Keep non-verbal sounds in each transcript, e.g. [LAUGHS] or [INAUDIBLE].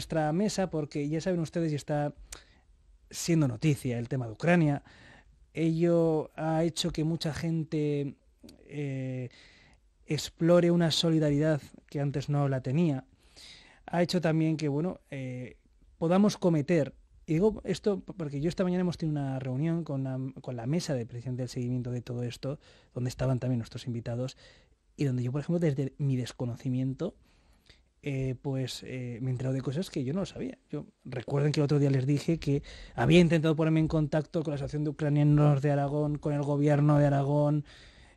nuestra mesa porque ya saben ustedes y está siendo noticia el tema de Ucrania. Ello ha hecho que mucha gente eh, explore una solidaridad que antes no la tenía. Ha hecho también que, bueno, eh, podamos cometer, y digo esto porque yo esta mañana hemos tenido una reunión con la, con la mesa de presidente del seguimiento de todo esto, donde estaban también nuestros invitados, y donde yo, por ejemplo, desde mi desconocimiento, eh, pues eh, me he enterado de cosas que yo no sabía. Yo recuerden que el otro día les dije que había intentado ponerme en contacto con la Asociación de Ucranianos de Aragón, con el gobierno de Aragón,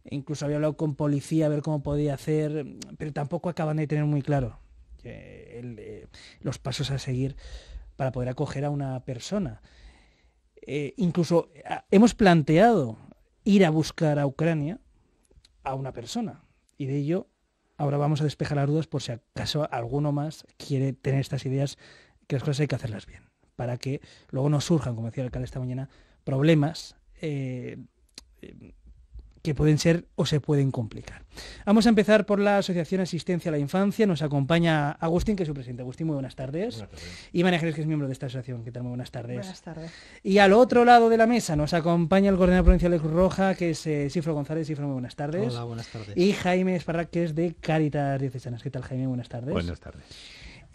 e incluso había hablado con policía a ver cómo podía hacer, pero tampoco acaban de tener muy claro eh, los pasos a seguir para poder acoger a una persona. incluso ah, hemos planteado ir a buscar a Ucrania a una persona y de ello Ahora vamos a despejar las dudas por si acaso alguno más quiere tener estas ideas, que las cosas hay que hacerlas bien, para que luego no surjan, como decía el alcalde esta mañana, problemas eh, eh, que pueden ser o se pueden complicar. Vamos a empezar por la Asociación Asistencia a la Infancia. Nos acompaña Agustín, que es su presidente. Agustín, muy buenas tardes. Y Manejeres, que es miembro de esta asociación. ¿Qué tal? Muy buenas tardes. Buenas tardes. Y al otro lado de la mesa nos acompaña el coordinador provincial de Cruz Roja, que es eh, Cifro González. Cifro, muy buenas tardes. Hola, buenas tardes. Y Jaime Esparra, que es de Caritas Diocesanas. ¿Qué tal, Jaime? Buenas tardes. Buenas tardes.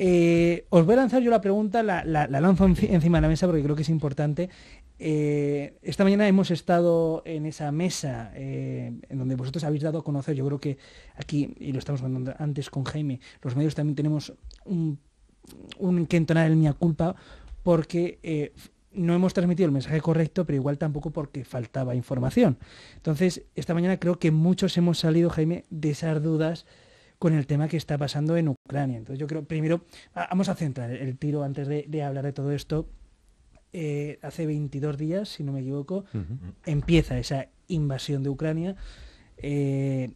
Eh, os voy a lanzar yo la pregunta, la, lanzo encima de la mesa porque creo que es importante. Eh, esta mañana hemos estado en esa mesa eh, en donde vosotros habéis dado a conocer, yo creo que aquí, y lo estamos hablando antes con Jaime, los medios también tenemos un, un que entonar el mi culpa porque no hemos transmitido el mensaje correcto, pero igual tampoco porque faltaba información. Entonces, esta mañana creo que muchos hemos salido, Jaime, de esas dudas con el tema que está pasando en Ucrania. Entonces yo creo, primero, vamos a centrar el tiro antes de, hablar de todo esto. Eh, hace 22 días, si no me equivoco, empieza esa invasión de Ucrania. Eh,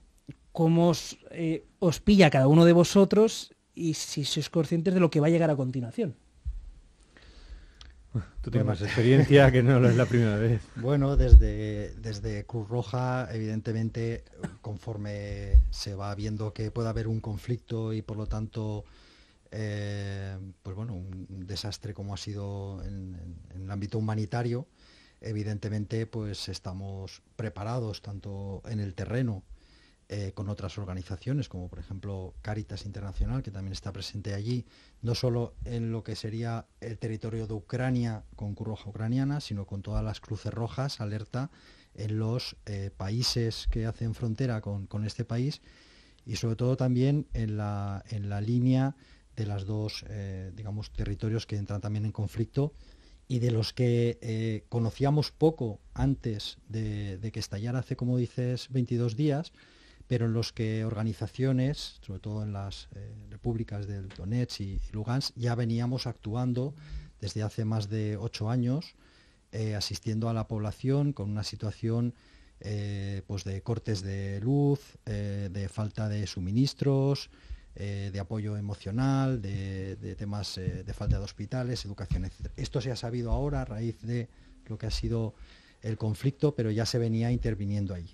¿Cómo eh, os pilla cada uno de vosotros y si sois conscientes de lo que va a llegar a continuación? Tú tienes más experiencia, que no es la primera vez. [LAUGHS] Bueno, desde, desde Cruz Roja, evidentemente, conforme se va viendo que puede haber un conflicto y por lo tanto, eh, pues bueno, un desastre como ha sido en, en, el ámbito humanitario, evidentemente, pues estamos preparados tanto en el terreno eh, con otras organizaciones, como por ejemplo Caritas Internacional, que también está presente allí, no solo en lo que sería el territorio de Ucrania con Cruz Roja Ucraniana, sino con todas las Cruces Rojas, alerta en los eh, países que hacen frontera con, este país y sobre todo también en la, línea de las dos, eh, digamos, territorios que entran también en conflicto y de los que conocíamos poco antes de, de que estallara hace, como dices, 22 días, pero en los que organizaciones, sobre todo en las eh, repúblicas del Donetsk y, Lugansk, ya veníamos actuando desde hace más de ocho años, eh, asistiendo a la población con una situación eh, pues de cortes de luz, de falta de suministros, de apoyo emocional, de, temas de falta de hospitales, educación, etc. Esto se ha sabido ahora a raíz de lo que ha sido el conflicto, pero ya se venía interviniendo ahí.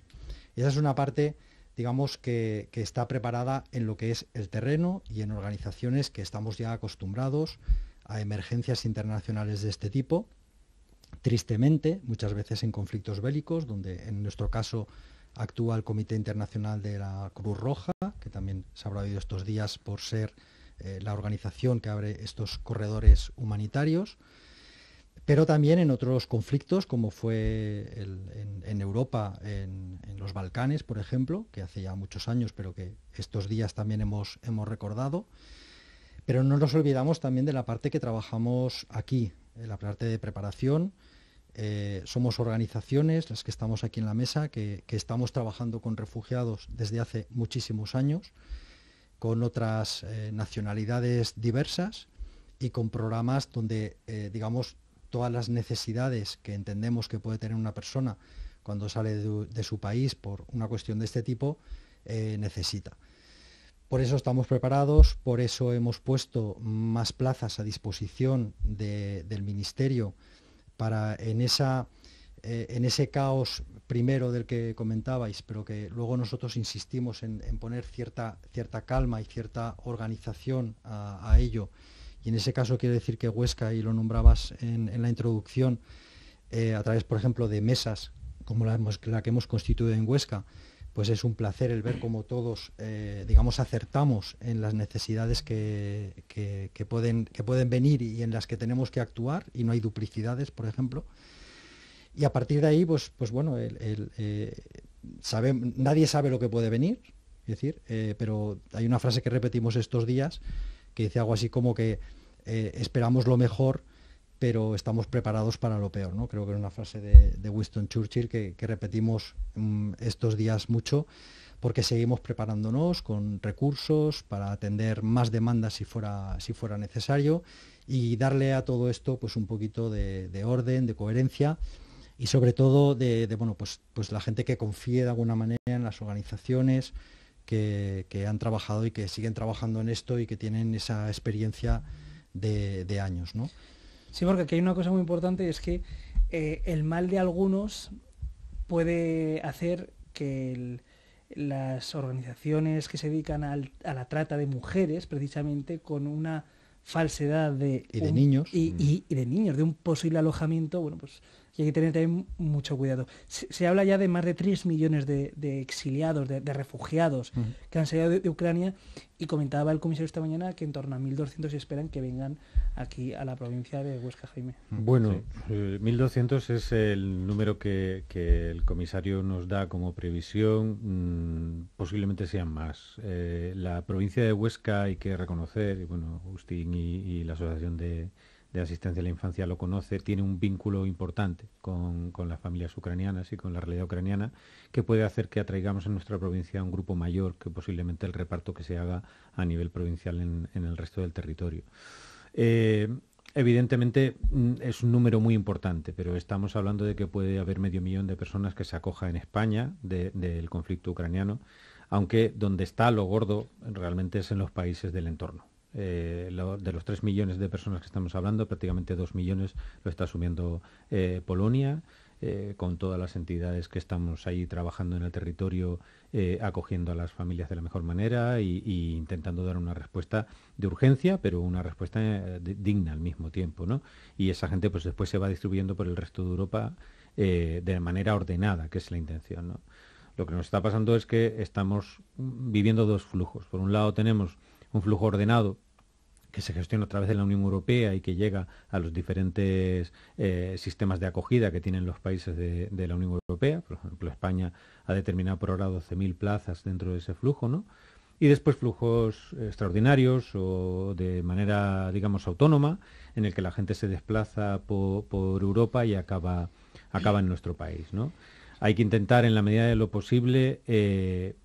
esa es una parte digamos, que, está preparada en lo que es el terreno y en organizaciones que estamos ya acostumbrados a emergencias internacionales de este tipo, tristemente, muchas veces en conflictos bélicos, donde en nuestro caso actúa el Comité Internacional de la Cruz Roja, que también se habrá oído estos días por ser eh, la organización que abre estos corredores humanitarios pero también en otros conflictos, como fue en, Europa, en, los Balcanes, por ejemplo, que hace ya muchos años, pero que estos días también hemos, hemos recordado. Pero no nos olvidamos también de la parte que trabajamos aquí, la parte de preparación. Eh, somos organizaciones, las que estamos aquí en la mesa, que, estamos trabajando con refugiados desde hace muchísimos años, con otras eh, nacionalidades diversas y con programas donde, eh, digamos, todas las necesidades que entendemos que puede tener una persona cuando sale de, su país por una cuestión de este tipo, eh, necesita. Por eso estamos preparados, por eso hemos puesto más plazas a disposición del Ministerio para eh, en, ese caos primero del que comentabais, pero que luego nosotros insistimos en, poner cierta, calma y cierta organización a ello y en ese caso quiero decir que Huesca, y lo nombrabas en, la introducción, eh, a través, por ejemplo, de mesas como la, que hemos constituido en Huesca, pues es un placer el ver cómo todos, eh, digamos, acertamos en las necesidades que, pueden, que pueden venir y en las que tenemos que actuar, y no hay duplicidades, por ejemplo. Y a partir de ahí, pues, pues bueno, eh, nadie sabe lo que puede venir, es decir, pero hay una frase que repetimos estos días que dice algo así como que eh, esperamos lo mejor, pero estamos preparados para lo peor. ¿no? Creo que es una frase de, Winston Churchill que, repetimos mm, estos días mucho porque seguimos preparándonos con recursos para atender más demandas si fuera, si fuera necesario y darle a todo esto pues, un poquito de, orden, de coherencia y sobre todo de, bueno, pues, pues la gente que confíe de alguna manera en las organizaciones, que, han trabajado y que siguen trabajando en esto y que tienen esa experiencia de, años, ¿no? Sí, porque aquí hay una cosa muy importante y es que eh, el mal de algunos puede hacer que las organizaciones que se dedican a la trata de mujeres, precisamente con una falsedad de... Y de niños. Y, y, mm. de niños, de un posible alojamiento, bueno, pues y hay que tener también mucho cuidado. Se, habla ya de más de 3 millones de, exiliados, de, refugiados que han salido de, Ucrania y comentaba el comisario esta mañana que en torno a 1.200 esperan que vengan aquí a la provincia de Huesca Jaime. Bueno, 1.200 eh, es el número que, el comisario nos da como previsión, mm, posiblemente sean más. Eh, la provincia de Huesca hay que reconocer, y bueno, Agustín y la Asociación de de asistencia a la infancia lo conoce, tiene un vínculo importante con, las familias ucranianas y con la realidad ucraniana, que puede hacer que atraigamos en nuestra provincia un grupo mayor que posiblemente el reparto que se haga a nivel provincial en, el resto del territorio. Eh, evidentemente mm, es un número muy importante, pero estamos hablando de que puede haber medio millón de personas que se acoja en España del conflicto ucraniano, aunque donde está lo gordo realmente es en los países del entorno. Eh, de los 3 millones de personas que estamos hablando, prácticamente 2 millones lo está asumiendo eh, Polonia, eh, con todas las entidades que estamos ahí trabajando en el territorio, acogiendo a las familias de la mejor manera e intentando dar una respuesta de urgencia, pero una respuesta digna al mismo tiempo. Y esa gente pues después se va distribuyendo por el resto de Europa de manera ordenada, que es la intención. Lo que nos está pasando es que estamos viviendo dos flujos. Por un lado tenemos un flujo ordenado que se gestiona a través de la Unión Europea y que llega a los diferentes eh, sistemas de acogida que tienen los países de, la Unión Europea. Por ejemplo, España ha determinado por ahora 12.000 plazas dentro de ese flujo, Y después flujos extraordinarios o de manera, digamos, autónoma, en el que la gente se desplaza por, Europa y acaba, acaba en nuestro país, ¿no? Hay que intentar, en la medida de lo posible, eh,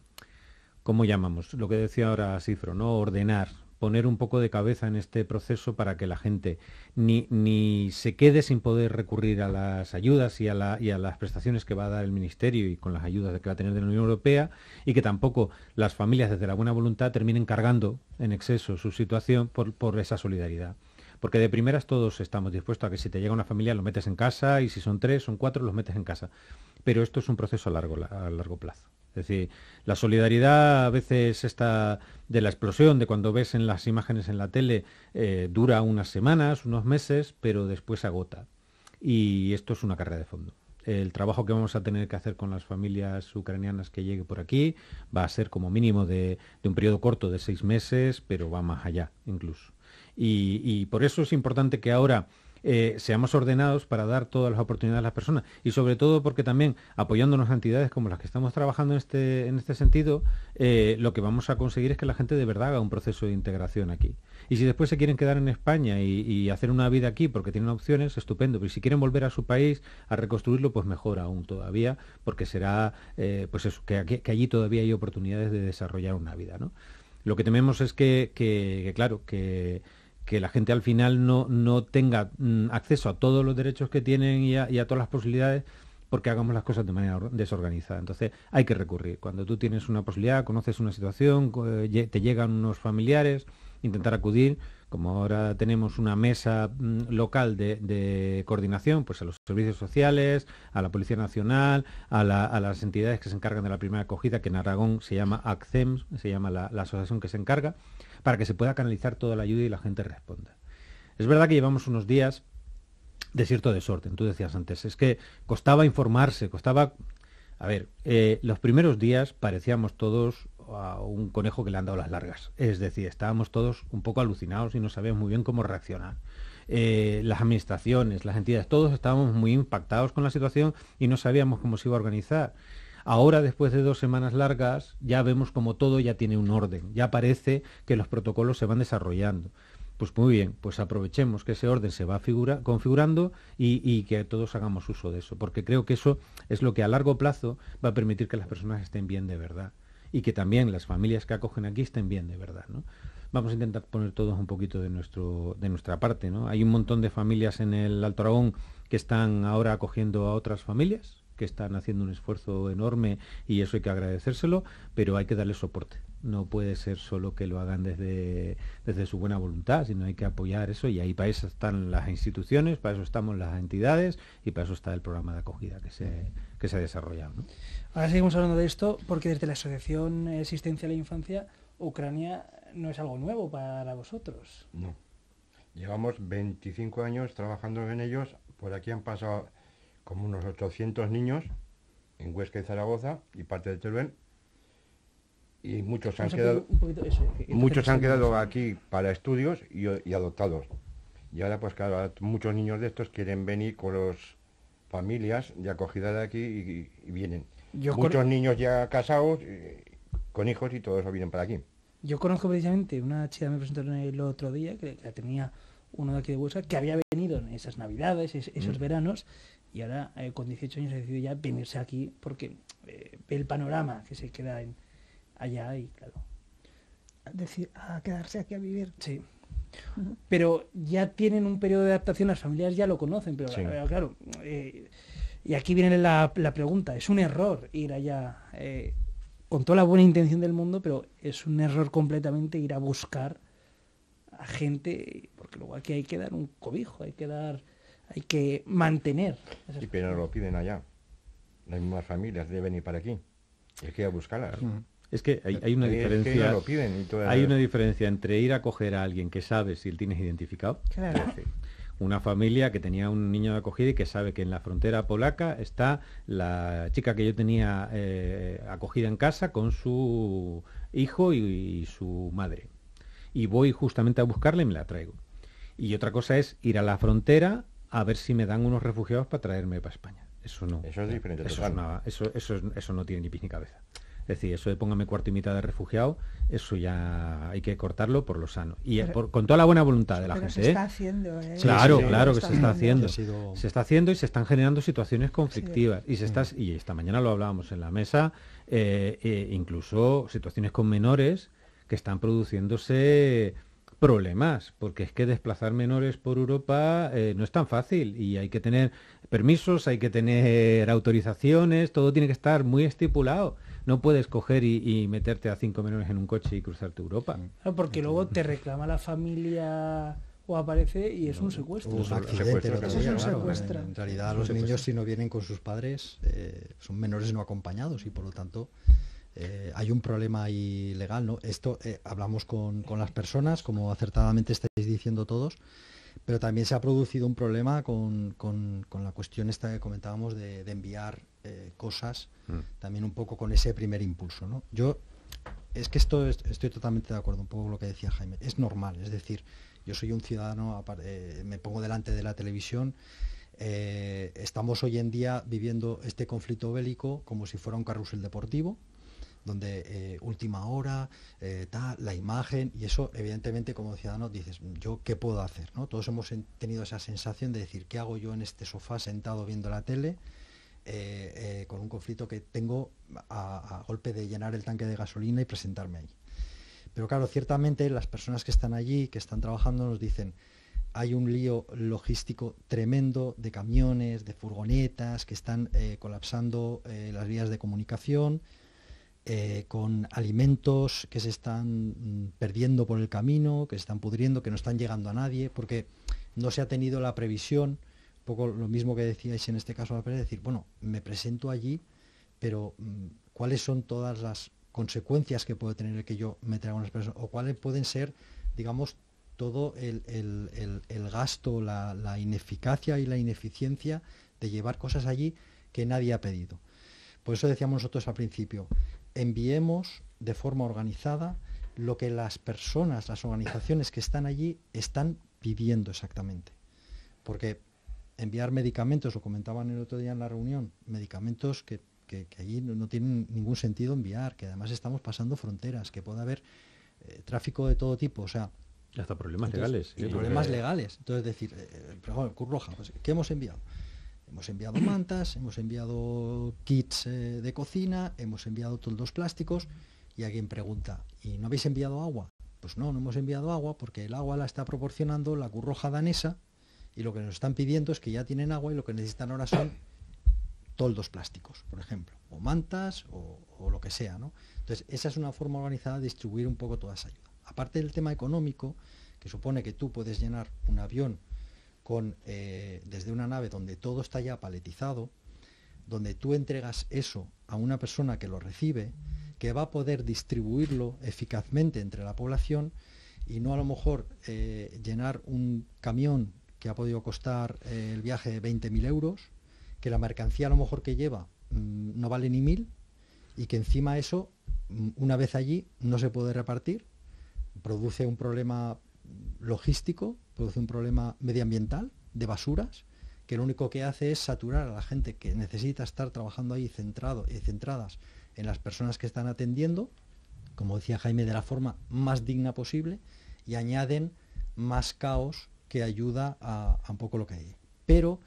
¿cómo llamamos? Lo que decía ahora Cifro, ¿no? Ordenar, poner un poco de cabeza en este proceso para que la gente ni, se quede sin poder recurrir a las ayudas y a, las prestaciones que va a dar el Ministerio y con las ayudas que va a tener de la Unión Europea y que tampoco las familias desde la buena voluntad terminen cargando en exceso su situación por, por esa solidaridad. Porque de primeras todos estamos dispuestos a que si te llega una familia lo metes en casa y si son tres, son cuatro, los metes en casa. Pero esto es un proceso largo, a largo plazo. Es decir, la solidaridad a veces está de la explosión, de cuando ves en las imágenes en la tele, eh, dura unas semanas, unos meses, pero después agota. Y esto es una carrera de fondo. El trabajo que vamos a tener que hacer con las familias ucranianas que llegue por aquí va a ser como mínimo de, un periodo corto de seis meses, pero va más allá incluso. y por eso es importante que ahora eh, seamos ordenados para dar todas las oportunidades a las personas. Y sobre todo porque también apoyándonos a entidades como las que estamos trabajando en este, en este sentido, eh, lo que vamos a conseguir es que la gente de verdad haga un proceso de integración aquí. Y si después se quieren quedar en España y, hacer una vida aquí porque tienen opciones, estupendo. Pero si quieren volver a su país a reconstruirlo, pues mejor aún todavía, porque será, eh, pues eso, que, allí todavía hay oportunidades de desarrollar una vida, ¿no? Lo que tememos es que claro, que que la gente al final no, no tenga mm, acceso a todos los derechos que tienen y a, todas las posibilidades porque hagamos las cosas de manera desorganizada. Entonces hay que recurrir. Cuando tú tienes una posibilidad, conoces una situación, eh, te llegan unos familiares, intentar acudir. Como ahora tenemos una mesa mm, local de, coordinación, pues a los servicios sociales, a la Policía Nacional, a, las entidades que se encargan de la primera acogida, que en Aragón se llama ACCEMS, se llama la asociación que se encarga para que se pueda canalizar toda la ayuda y la gente responda. Es verdad que llevamos unos días de cierto desorden, tú decías antes, es que costaba informarse, costaba... A ver, eh, los primeros días parecíamos todos a un conejo que le han dado las largas. Es decir, estábamos todos un poco alucinados y no sabíamos muy bien cómo reaccionar. Eh, las administraciones, las entidades, todos estábamos muy impactados con la situación y no sabíamos cómo se iba a organizar. Ahora, después de dos semanas largas, ya vemos como todo ya tiene un orden, ya parece que los protocolos se van desarrollando. Pues muy bien, pues aprovechemos que ese orden se va configurando y, que todos hagamos uso de eso, porque creo que eso es lo que a largo plazo va a permitir que las personas estén bien de verdad y que también las familias que acogen aquí estén bien de verdad. ¿no? Vamos a intentar poner todos un poquito de, nuestro, de nuestra parte. ¿no? Hay un montón de familias en el Alto Aragón que están ahora acogiendo a otras familias, que están haciendo un esfuerzo enorme y eso hay que agradecérselo, pero hay que darle soporte. No puede ser solo que lo hagan desde, desde su buena voluntad, sino hay que apoyar eso y ahí para eso están las instituciones, para eso estamos las entidades y para eso está el programa de acogida que se, se ha desarrollado. Ahora seguimos hablando de esto porque desde la Asociación Existencia a e la Infancia, Ucrania no es algo nuevo para vosotros. No. Llevamos 25 años trabajando en ellos, por aquí han pasado como unos 800 niños en Huesca y Zaragoza y parte de Teruel. Y muchos han quedado, muchos han quedado aquí para estudios y, adoptados. Y ahora, pues claro, muchos niños de estos quieren venir con las familias de acogida de aquí y, vienen. muchos niños ya casados, eh, con hijos y todos eso vienen para aquí. Yo conozco precisamente una chica me presentó el otro día, que, la tenía uno de aquí de Huesca, que había venido en esas navidades, esos mm. veranos, y ahora eh, con 18 años ha decidido ya venirse aquí porque ve eh, el panorama que se queda allá y claro. Decir, a quedarse aquí a vivir. Sí. Pero ya tienen un periodo de adaptación, las familias ya lo conocen, pero eh, claro, y aquí viene la, pregunta, es un error ir allá con toda la buena intención del mundo, pero es un error completamente ir a buscar a gente, porque luego aquí hay que dar un cobijo, hay que dar hay que mantener. Y pero lo piden allá. Las mismas familias deben ir para aquí. es que ir a buscarlas. Mm. Es que hay, una diferencia. Hay una diferencia entre ir a coger a alguien que sabe si él tienes identificado. una familia que tenía un niño de acogida y que sabe que en la frontera polaca está la chica que yo tenía eh, acogida en casa con su hijo y, su madre. Y voy justamente a buscarle... y me la traigo. Y otra cosa es ir a la frontera a ver si me dan unos refugiados para traerme para España. Eso no. Eso es diferente. Eso, eso, no tiene ni pies ni cabeza. Es decir, eso de póngame cuarto y mitad de refugiado, eso ya hay que cortarlo por lo sano. Y con toda la buena voluntad de la gente. Se está ¿eh? haciendo, ¿eh? Claro, claro que se está haciendo. Se está haciendo y se están generando situaciones conflictivas. Y se mm. y esta mañana lo hablábamos en la mesa, eh, incluso situaciones con menores que están produciéndose problemas, porque es que desplazar menores por Europa eh, no es tan fácil y hay que tener permisos, hay que tener autorizaciones, todo tiene que estar muy estipulado. No puedes coger y, meterte a cinco menores en un coche y cruzarte Europa. Ah, porque luego te reclama la familia o aparece y es un secuestro. es un En realidad los niños si no vienen con sus padres eh, son menores no acompañados y por lo tanto eh, hay un problema ahí legal, ¿no? Esto eh, hablamos con, las personas, como acertadamente estáis diciendo todos, pero también se ha producido un problema con, la cuestión esta que comentábamos de, enviar eh, cosas, mm. también un poco con ese primer impulso, ¿no? Yo es que esto estoy totalmente de acuerdo un poco con lo que decía Jaime, es normal, es decir, yo soy un ciudadano, me pongo delante de la televisión, estamos hoy en día viviendo este conflicto bélico como si fuera un carrusel deportivo, donde eh, última hora, eh, la imagen, y eso evidentemente como ciudadano dices, yo qué puedo hacer, ¿no? Todos hemos tenido esa sensación de decir, ¿qué hago yo en este sofá sentado viendo la tele? Eh, con un conflicto que tengo a, golpe de llenar el tanque de gasolina y presentarme ahí. Pero claro, ciertamente las personas que están allí, que están trabajando, nos dicen, hay un lío logístico tremendo de camiones, de furgonetas que están colapsando las vías de comunicación, eh, con alimentos que se están mm, perdiendo por el camino, que se están pudriendo, que no están llegando a nadie, porque no se ha tenido la previsión, un poco lo mismo que decíais en este caso, es decir, bueno, me presento allí, pero mm, ¿cuáles son todas las consecuencias que puede tener el que yo me traiga unas personas? ¿O cuáles pueden ser, digamos, todo el, gasto, la, la, ineficacia y la ineficiencia de llevar cosas allí que nadie ha pedido? Por eso decíamos nosotros al principio, enviemos de forma organizada lo que las personas, las organizaciones que están allí están viviendo exactamente. Porque enviar medicamentos, lo comentaban el otro día en la reunión, medicamentos que, allí no, tienen ningún sentido enviar, que además estamos pasando fronteras, que puede haber eh, tráfico de todo tipo, o sea... Hasta problemas legales. problemas legales. Entonces, decir, eh, eh pues, ¿qué hemos enviado? Hemos enviado mantas, hemos enviado kits eh, de cocina, hemos enviado toldos plásticos y alguien pregunta, ¿y no habéis enviado agua? Pues no, no hemos enviado agua porque el agua la está proporcionando la curroja danesa y lo que nos están pidiendo es que ya tienen agua y lo que necesitan ahora son toldos plásticos, por ejemplo, o mantas o, lo que sea. ¿no? Entonces, esa es una forma organizada de distribuir un poco toda esa ayuda. Aparte del tema económico, que supone que tú puedes llenar un avión con, eh, desde una nave donde todo está ya paletizado, donde tú entregas eso a una persona que lo recibe, que va a poder distribuirlo eficazmente entre la población y no a lo mejor eh, llenar un camión que ha podido costar eh, el viaje 20.000 euros, que la mercancía a lo mejor que lleva mm, no vale ni mil y que encima eso, mm, una vez allí, no se puede repartir, produce un problema mm, logístico produce un problema medioambiental de basuras, que lo único que hace es saturar a la gente que necesita estar trabajando ahí centrado, y centradas en las personas que están atendiendo, como decía Jaime, de la forma más digna posible, y añaden más caos que ayuda a, un poco lo que hay. Pero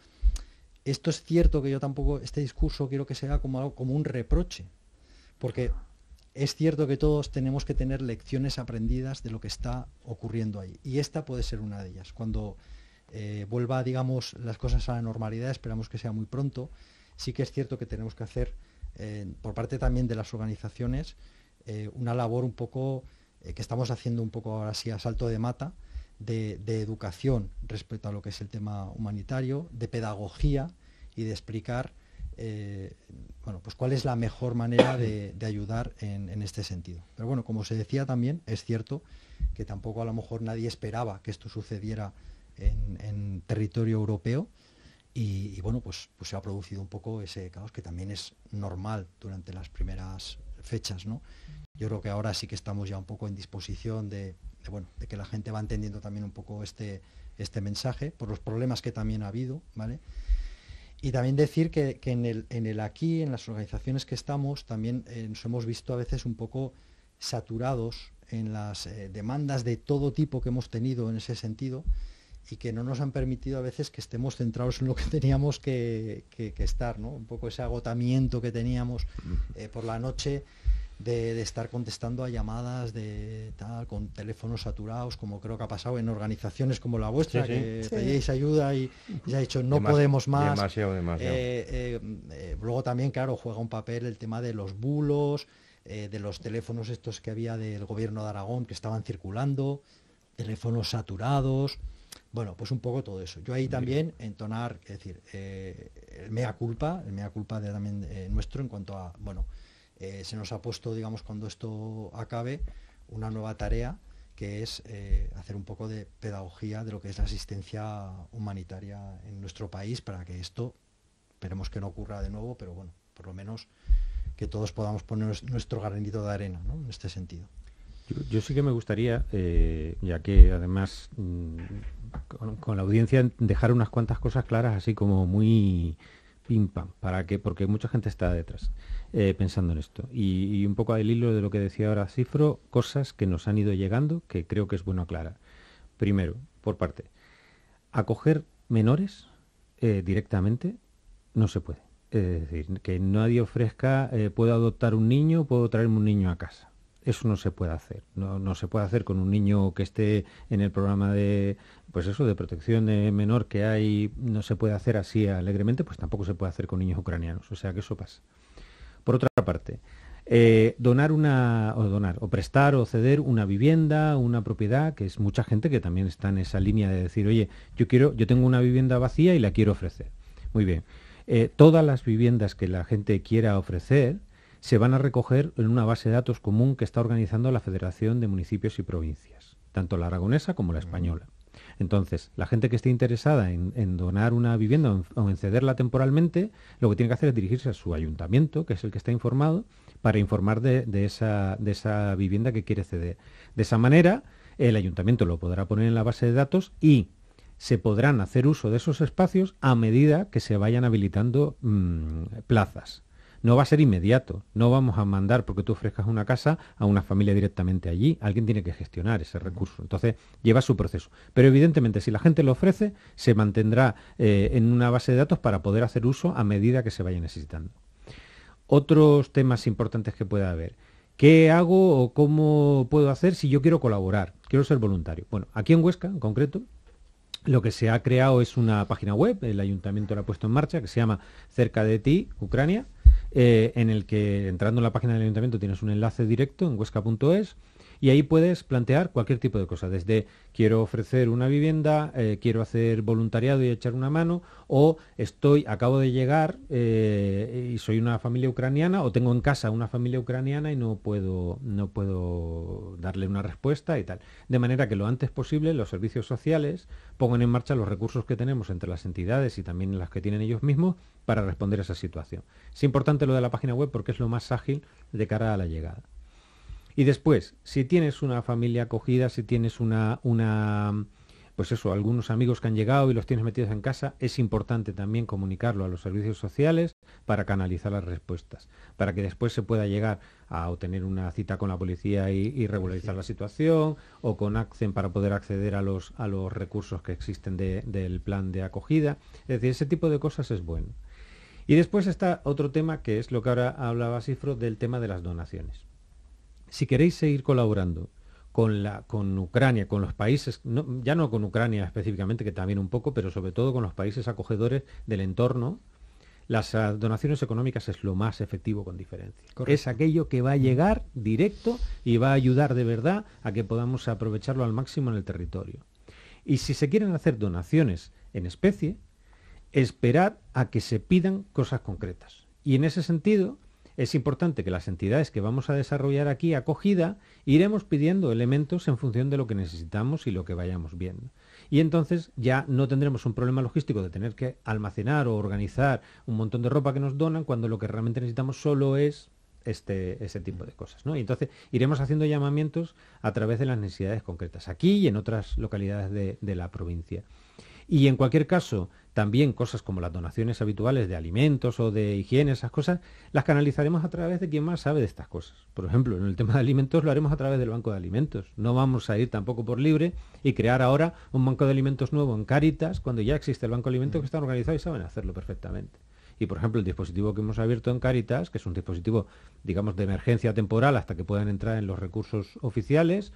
esto es cierto que yo tampoco, este discurso quiero que sea como, como un reproche, porque es cierto que todos tenemos que tener lecciones aprendidas de lo que está ocurriendo ahí. Y esta puede ser una de ellas. Cuando eh, vuelva, digamos, las cosas a la normalidad, esperamos que sea muy pronto, sí que es cierto que tenemos que hacer, por parte también de las organizaciones, eh, una labor un poco, eh, que estamos haciendo un poco ahora sí a salto de mata, de educación respecto a lo que es el tema humanitario, de pedagogía y de explicar eh, bueno, pues cuál es la mejor manera de, ayudar en, este sentido. Pero bueno, como se decía también, es cierto que tampoco a lo mejor nadie esperaba que esto sucediera en, territorio europeo y, bueno, pues, pues, se ha producido un poco ese caos que también es normal durante las primeras fechas, ¿no? Yo creo que ahora sí que estamos ya un poco en disposición de, de bueno, de que la gente va entendiendo también un poco este, este mensaje por los problemas que también ha habido, ¿vale? Y también decir que, en, el, aquí, en las organizaciones que estamos, también eh, nos hemos visto a veces un poco saturados en las eh, demandas de todo tipo que hemos tenido en ese sentido y que no nos han permitido a veces que estemos centrados en lo que [LAUGHS] teníamos que, estar, Un poco ese agotamiento que teníamos eh, por la noche de, estar contestando a llamadas de tal con teléfonos saturados como creo que ha pasado en organizaciones como la vuestra que ayuda y, ya se ha dicho no podemos más eh, eh, eh, luego también claro juega un papel el tema de los bulos de los teléfonos estos que había del gobierno de Aragón que estaban circulando teléfonos saturados bueno, pues un poco todo eso. Yo ahí también entonar, es decir, el mea culpa, el mea culpa de, también nuestro en cuanto a, bueno, eh, se nos ha puesto, digamos, cuando esto acabe, una nueva tarea que es eh, hacer un poco de pedagogía de lo que es la asistencia humanitaria en nuestro país para que esto, esperemos que no ocurra de nuevo, pero bueno, por lo menos que todos podamos poner nuestro granito de arena en este sentido. Yo, sí que me gustaría, eh, ya que además mm, con, la audiencia dejar unas cuantas cosas claras así como muy pim pam, para que porque mucha gente está detrás. Eh, pensando en esto. Y, un poco al hilo de lo que decía ahora Cifro, cosas que nos han ido llegando que creo que es bueno aclarar. Primero, por parte, acoger menores eh, directamente no se puede. Es decir, que nadie ofrezca, eh, puedo adoptar un niño, puedo traerme un niño a casa. Eso no se puede hacer. No, no se puede hacer con un niño que esté en el programa de, pues eso, de protección de menor que hay, no se puede hacer así alegremente, pues tampoco se puede hacer con niños ucranianos. O sea que eso pasa. Por otra parte, eh, donar una, o donar, o prestar o ceder una vivienda, una propiedad, que es mucha gente que también está en esa línea de decir, oye, yo quiero, yo tengo una vivienda vacía y la quiero ofrecer. Muy bien. Eh, todas las viviendas que la gente quiera ofrecer se van a recoger en una base de datos común que está organizando la Federación de Municipios y Provincias, tanto la aragonesa como la mm. española. Entonces, la gente que esté interesada en, donar una vivienda o en, cederla temporalmente, lo que tiene que hacer es dirigirse a su ayuntamiento, que es el que está informado, para informar de, esa, vivienda que quiere ceder. De esa manera, el ayuntamiento lo podrá poner en la base de datos y se podrán hacer uso de esos espacios a medida que se vayan habilitando mm, plazas. No va a ser inmediato, no vamos a mandar porque tú ofrezcas una casa a una familia directamente allí, alguien tiene que gestionar ese recurso, entonces lleva su proceso. Pero evidentemente si la gente lo ofrece, se mantendrá eh, en una base de datos para poder hacer uso a medida que se vaya necesitando. Otros temas importantes que pueda haber. ¿Qué hago o cómo puedo hacer si yo quiero colaborar? Quiero ser voluntario. Bueno, aquí en Huesca, en concreto, lo que se ha creado es una página web, el ayuntamiento la ha puesto en marcha, que se llama Cerca de ti, Ucrania, eh, en el que entrando en la página del ayuntamiento tienes un enlace directo en huesca.es y ahí puedes plantear cualquier tipo de cosa, desde quiero ofrecer una vivienda, eh, quiero hacer voluntariado y echar una mano, o estoy, acabo de llegar eh, y soy una familia ucraniana, o tengo en casa una familia ucraniana y no puedo, no puedo darle una respuesta y tal. De manera que lo antes posible los servicios sociales pongan en marcha los recursos que tenemos entre las entidades y también las que tienen ellos mismos para responder a esa situación. Es importante lo de la página web porque es lo más ágil de cara a la llegada. Y después, si tienes una familia acogida, si tienes una, una pues eso, algunos amigos que han llegado y los tienes metidos en casa, es importante también comunicarlo a los servicios sociales para canalizar las respuestas, para que después se pueda llegar a obtener una cita con la policía y, regularizar la situación, o con ACCEN para poder acceder a los, recursos que existen del plan de acogida. Es decir, ese tipo de cosas es bueno. Y después está otro tema que es lo que ahora hablaba Cifro del tema de las donaciones si queréis seguir colaborando con, Ucrania, con los países, ya no con Ucrania específicamente, que también un poco, pero sobre todo con los países acogedores del entorno, las ah, donaciones económicas es lo más efectivo con diferencia. Es aquello que va a llegar directo y va a ayudar de verdad a que podamos aprovecharlo al máximo en el territorio. Y si se quieren hacer donaciones en especie, esperar a que se pidan cosas concretas. Y en ese sentido, es importante que las entidades que vamos a desarrollar aquí acogida iremos pidiendo elementos en función de lo que necesitamos y lo que vayamos viendo. Y entonces ya no tendremos un problema logístico de tener que almacenar o organizar un montón de ropa que nos donan cuando lo que realmente necesitamos solo es este, ese tipo de cosas. ¿no? Y entonces iremos haciendo llamamientos a través de las necesidades concretas, aquí y en otras localidades de, de la provincia. Y en cualquier caso, también cosas como las donaciones habituales de alimentos o de higiene, esas cosas, las canalizaremos a través de quien más sabe de estas cosas. Por ejemplo, en el tema de alimentos lo haremos a través del Banco de Alimentos. No vamos a ir tampoco por libre y crear ahora un Banco de Alimentos nuevo en Caritas cuando ya existe el Banco de Alimentos que mm. está organizado y saben hacerlo perfectamente. Y por ejemplo, el dispositivo que hemos abierto en Caritas, que es un dispositivo, digamos, de emergencia temporal hasta que puedan entrar en los recursos oficiales,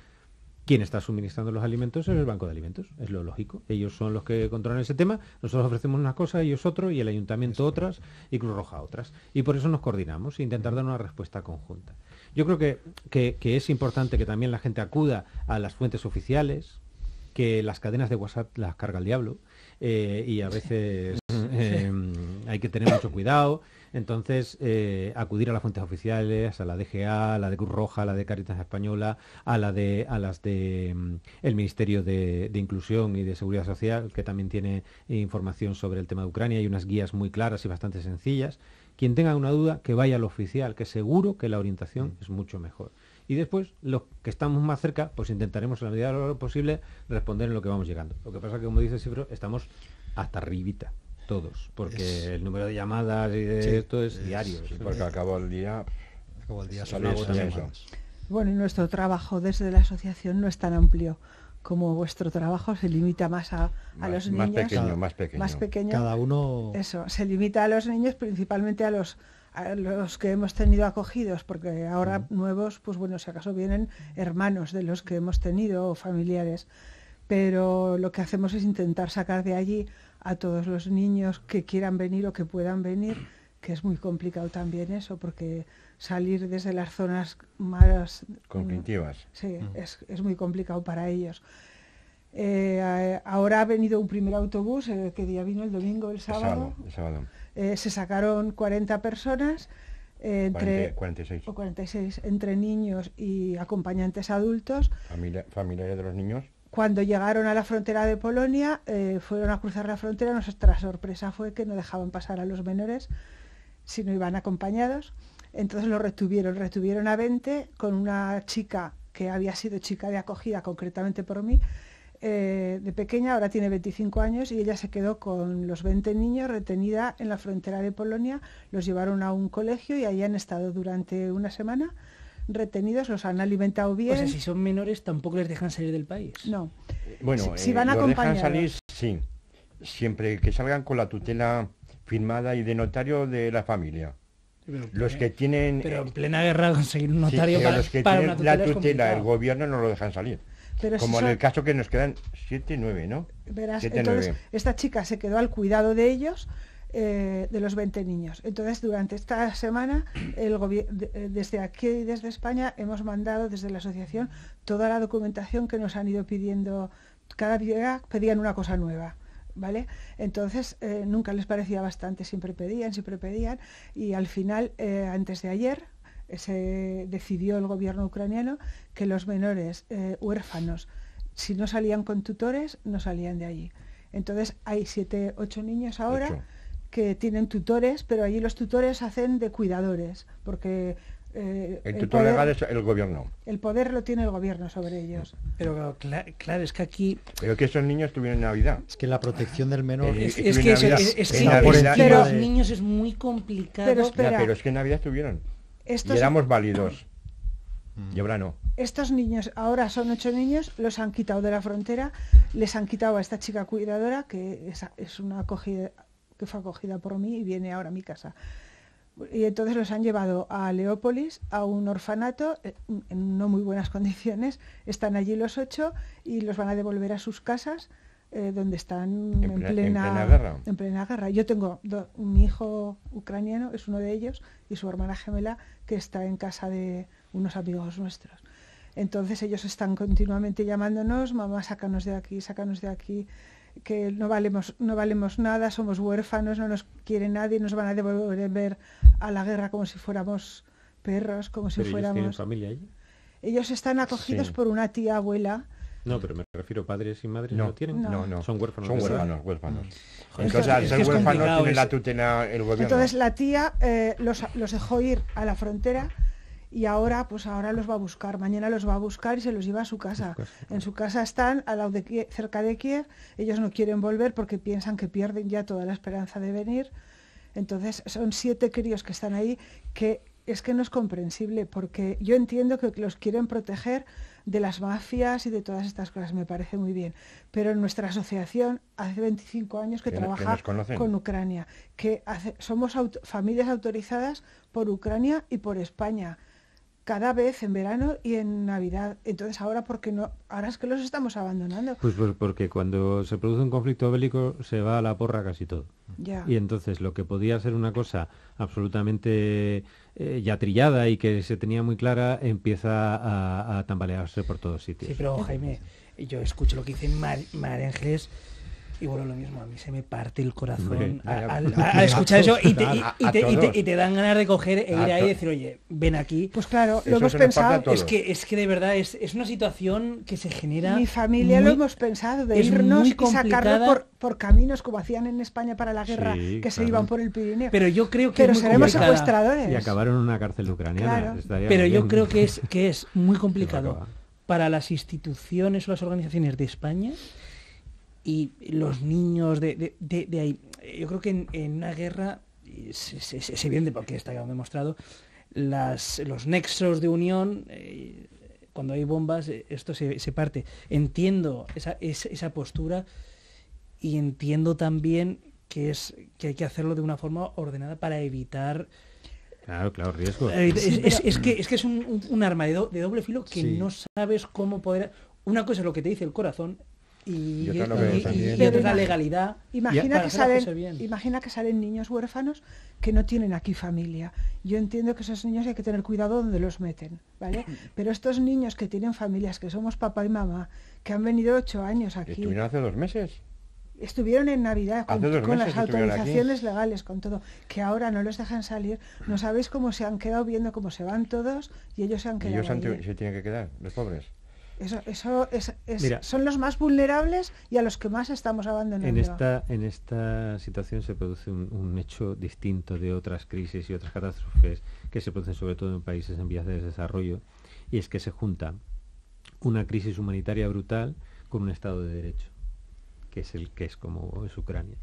quien está suministrando los alimentos es el Banco de Alimentos, es lo lógico. Ellos son los que controlan ese tema, nosotros ofrecemos una cosa, ellos otro, y el ayuntamiento otras, y Cruz Roja otras. Y por eso nos coordinamos e intentar dar una respuesta conjunta. Yo creo que, es importante que también la gente acuda a las fuentes oficiales, que las cadenas de WhatsApp las carga el diablo, eh, y a veces [LAUGHS] eh, hay que tener mucho cuidado. Entonces, eh, acudir a las fuentes oficiales, a la DGA, a la de Cruz Roja, a la de Caritas Española, a, la las de mm, el Ministerio de, Inclusión y de Seguridad Social, que también tiene información sobre el tema de Ucrania y unas guías muy claras y bastante sencillas. Quien tenga una duda, que vaya al oficial, que seguro que la orientación mm. es mucho mejor y después los que estamos más cerca, pues intentaremos en la medida de lo posible responder en lo que vamos llegando. Lo que pasa es que, como dice Cifro, estamos hasta arribita todos, porque el número de llamadas y de es, diario. porque al cabo del día, el día Bueno, y nuestro trabajo desde la asociación no es tan amplio como vuestro trabajo se limita más a, los niños. Más pequeño, más pequeño. Cada uno. Eso, se limita a los niños, principalmente a los a los que hemos tenido acogidos, porque ahora nuevos, pues bueno, si acaso vienen hermanos de los que hemos tenido o familiares. Pero lo que hacemos es intentar sacar de allí a todos los niños que quieran venir o que puedan venir, que es muy complicado también eso, porque salir desde las zonas más... Cognitivas. Sí, mm. es, muy complicado para ellos. Eh, ahora ha venido un primer autobús, eh, que día vino el domingo, el sábado. El sábado, eh, se sacaron 40 personas, entre 46. O 46, entre niños y acompañantes adultos. Familia, familiares de los niños. Cuando llegaron a la frontera de Polonia, eh, fueron a cruzar la frontera, nuestra sorpresa fue que no dejaban pasar a los menores si no iban acompañados. Entonces lo retuvieron, retuvieron a 20 con una chica que había sido chica de acogida concretamente por mí, eh, de pequeña, ahora tiene 25 años, y ella se quedó con los 20 niños retenida en la frontera de Polonia, los llevaron a un colegio y ahí han estado durante una semana retenidos, los han alimentado bien. O si son menores tampoco les dejan salir del país. No. Bueno, si, eh, van a dejan salir, sí. Siempre que salgan con la tutela firmada y de notario de la familia. los que tienen pero en eh, plena guerra conseguir un notario eh, para, que la tutela el gobierno no lo dejan salir pero como en el caso que nos quedan 79 no verás entonces esta chica se quedó al cuidado de ellos eh, de los 20 niños. Entonces, durante esta semana, el eh, desde aquí y desde España hemos mandado desde la asociación toda la documentación que nos han ido pidiendo. Cada día pedían una cosa nueva. ¿Vale? Entonces eh, nunca les parecía bastante, siempre pedían, siempre pedían y al final, antes de ayer, se decidió el gobierno ucraniano que los menores huérfanos, si no salían con tutores, no salían de allí. Entonces hay 7, 8 niños ahora que tienen tutores, pero allí los tutores hacen de cuidadores, porque... Eh, el, tutor legal es el gobierno. El poder lo tiene el gobierno sobre mm. ellos. Pero claro, es que aquí... Pero que esos niños tuvieron Navidad. Es que la protección del menor... Eh, es, que, los niños es muy complicado. Pero, es que en Navidad estuvieron. Estos... válidos. Y ahora Estos niños, ahora son ocho niños, los han quitado de la frontera, les han quitado a esta chica cuidadora, que es, es una acogida, que fue acogida por mí y viene ahora a mi casa. Y entonces los han llevado a Leópolis, a un orfanato, eh, en no muy buenas [LAUGHS] condiciones. Están allí los ocho y los van a devolver a sus casas, eh, donde están en, plena, en, plena, guerra. Yo tengo un hijo ucraniano, es uno de ellos, y su hermana gemela, que está en casa de unos amigos nuestros. Entonces ellos están continuamente llamándonos, mamá, sácanos de aquí, sácanos de aquí que no valemos, no valemos nada, somos huérfanos, no nos quiere nadie, nos van a devolver a la guerra como si fuéramos perros, como si fuéramos... Ellos, familia ellos están acogidos por una tía abuela. No, pero me refiero padres y madres no, tienen. No, no. Son huérfanos. Son huérfanos, Entonces, la tía eh, los, los dejó ir a la frontera y ahora pues ahora los va a buscar, mañana los va a buscar y se los lleva a su casa. en su casa están de cerca de Kiev, ellos no quieren volver porque piensan que pierden ya toda la esperanza de venir. Entonces son siete críos que están ahí que es que no es comprensible porque yo entiendo que los quieren proteger de las mafias y de todas estas cosas, me parece muy bien. Pero nuestra asociación hace 25 años que, trabaja con Ucrania, que somos familias autorizadas por Ucrania y por España cada vez en verano y en Navidad. Entonces ahora porque no, ahora es que los estamos abandonando. Pues, pues, porque cuando se produce un conflicto bélico se va a la porra casi todo. Ya. Y entonces lo que podía ser una cosa absolutamente eh, ya trillada y que se tenía muy clara empieza a, tambalearse por todos sitios. Sí, pero Jaime, yo escucho lo que dicen Mar, y bueno, lo mismo, a mí se me parte el corazón al escuchar eso [LAUGHS] y te, dan ganas de coger e ir ahí y decir, oye, ven aquí. Pues claro, lo hemos pensado. Es que, es que de verdad es, una situación que se genera. Mi familia lo hemos pensado, de irnos y sacarlo por, caminos como hacían en España para la guerra, que se iban por el Pirineo. Pero yo creo que. Pero seremos secuestradores. Y acabaron en una cárcel ucraniana. Pero yo creo que es, que es muy [LAUGHS] complicado para las instituciones o las organizaciones de España y los niños de, ahí. Yo creo que en, en una guerra eh, ...se vende evidente, porque está demostrado, las, los nexos de unión, eh, cuando hay bombas, eh, esto se, parte. Entiendo esa, postura y entiendo también que, es, que hay que hacerlo de una forma ordenada para evitar Claro, claro, riesgo. Es, que, es que es un, arma de, doble filo que no sabes cómo poder... Una cosa es lo que te dice el corazón y, legalidad. Imagina que, salen, imagina que salen niños huérfanos que no tienen aquí familia. Yo entiendo que esos niños hay que tener cuidado donde los meten, ¿vale? [LAUGHS] Pero estos niños que tienen familias, que somos papá y mamá, que han venido ocho años aquí. Estuvieron hace dos meses. Estuvieron en Navidad con, las autorizaciones legales, con todo, que ahora no los dejan salir. No sabéis cómo se han quedado viendo cómo se van todos y ellos se han quedado. ellos ¿eh? se tienen que quedar, los pobres. Eso, son los más vulnerables y a los que más estamos abandonando. En esta, en esta situación se produce un, un, hecho distinto de otras crisis y otras catástrofes que se producen sobre todo en países en vías de desarrollo, y es que se junta una crisis humanitaria brutal con un Estado de Derecho, que es el que es como es Ucrania.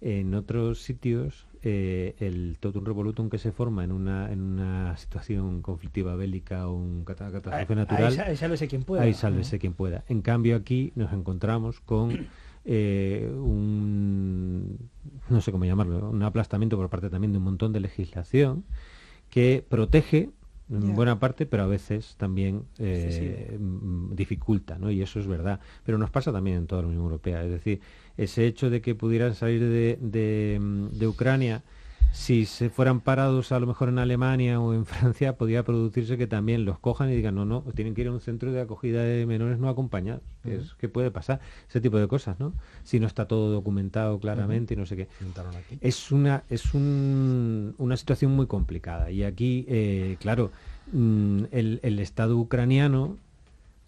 En otros sitios eh, el totum revolutum que se forma en una, en una situación conflictiva bélica o un catástrofe natural. Ahí, sálvese quien pueda. Ahí sálvese quien pueda. En cambio aquí nos encontramos con eh, un, no sé cómo llamarlo, un aplastamiento por parte también de un montón de legislación que protege en buena parte, pero a veces también eh, dificulta, ¿no? Y eso es verdad. Pero nos pasa también en toda la Unión Europea. Es decir, ese hecho de que pudieran salir de, de mm, Ucrania si se fueran parados a lo mejor en Alemania o en [LAUGHS] Francia, podría producirse que también los cojan y digan, no, no, tienen que ir a un centro de acogida de menores no acompañados. ¿Qué puede pasar? Ese tipo de cosas, ¿no? Si no está todo documentado claramente y no sé qué. Es una, es una situación muy complicada. Y aquí, eh, claro, mm, el, el Estado ucraniano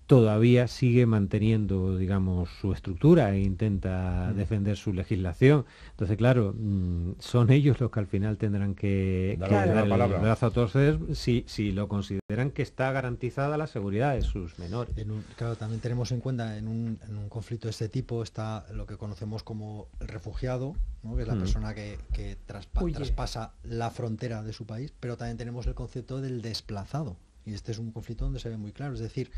todavía sigue manteniendo, digamos, su estructura e intenta mm. defender su legislación. Entonces, claro, mm, son ellos los que al final tendrán que, dar el brazo a todos si, lo consideran que está garantizada la seguridad de sus menores. claro, también tenemos en cuenta en un, conflicto de este tipo está lo que conocemos como el refugiado, que es la mm. persona que, traspasa la frontera de su país, pero también tenemos el concepto del desplazado. Y este es un conflicto donde se ve muy claro. Es decir,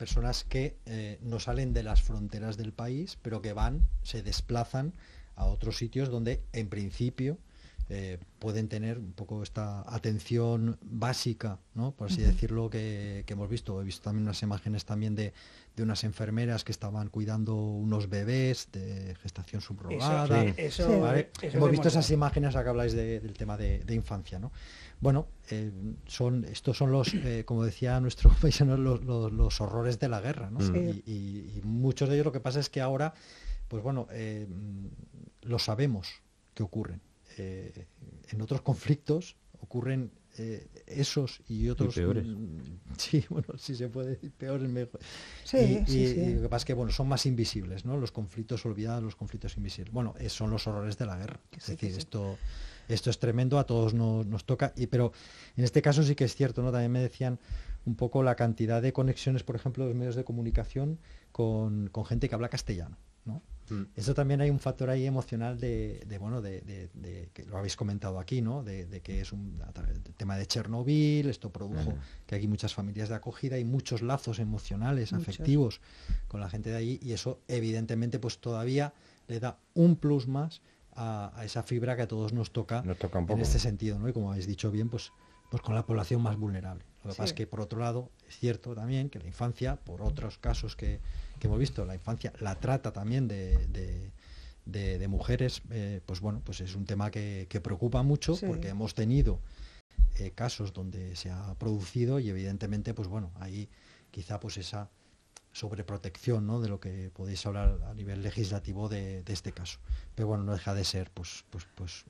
personas que eh, no salen de las fronteras del país, pero que van, se desplazan a otros sitios donde en principio eh, pueden tener un poco esta atención básica, por así decirlo, que, hemos visto. He visto también unas imágenes también de unas enfermeras que estaban cuidando unos bebés de gestación subrogada. Hemos visto esas imágenes, acá habláis del tema de, infancia, Bueno, eh, son, estos son los, eh, como decía nuestro [LAUGHS] país, los, los, horrores de la guerra, Y, muchos de ellos lo que pasa es que ahora, pues bueno, eh, lo sabemos que ocurren. en otros conflictos ocurren eh, esos y otros. peores. Mm, [LAUGHS] sí, bueno, si se puede decir peores, mejor. Sí, y, lo que pasa es que bueno, son más invisibles, ¿no? Los conflictos olvidados, los conflictos invisibles. Bueno, eh, son los horrores de la guerra. es decir, esto. Esto es tremendo, a todos nos, toca, y, pero en este caso sí que es cierto, ¿no? También me decían un poco la cantidad de conexiones, por ejemplo, de los medios de comunicación con gente que habla castellano. Mm. Eso también hay un factor ahí emocional de, bueno, de, que lo habéis comentado aquí, ¿no? De, que es un tema de Chernobyl, esto produjo que aquí muchas familias de acogida y muchos lazos emocionales, afectivos con la gente de allí y eso evidentemente pues todavía le da un plus más a, esa fibra que a todos nos toca, en este sentido, ¿no? Y como habéis dicho bien, pues, pues con la población más vulnerable. Lo que pasa es que por otro lado es cierto también que la infancia, por otros casos que que hemos visto, la infancia, la trata también de, mujeres, eh, pues bueno, pues es un tema que, preocupa mucho porque hemos tenido eh, casos donde se ha producido y evidentemente, pues bueno, ahí quizá pues esa sobreprotección, ¿no? De lo que podéis hablar a nivel legislativo de, este caso. Pero bueno, no deja de ser, pues, pues, pues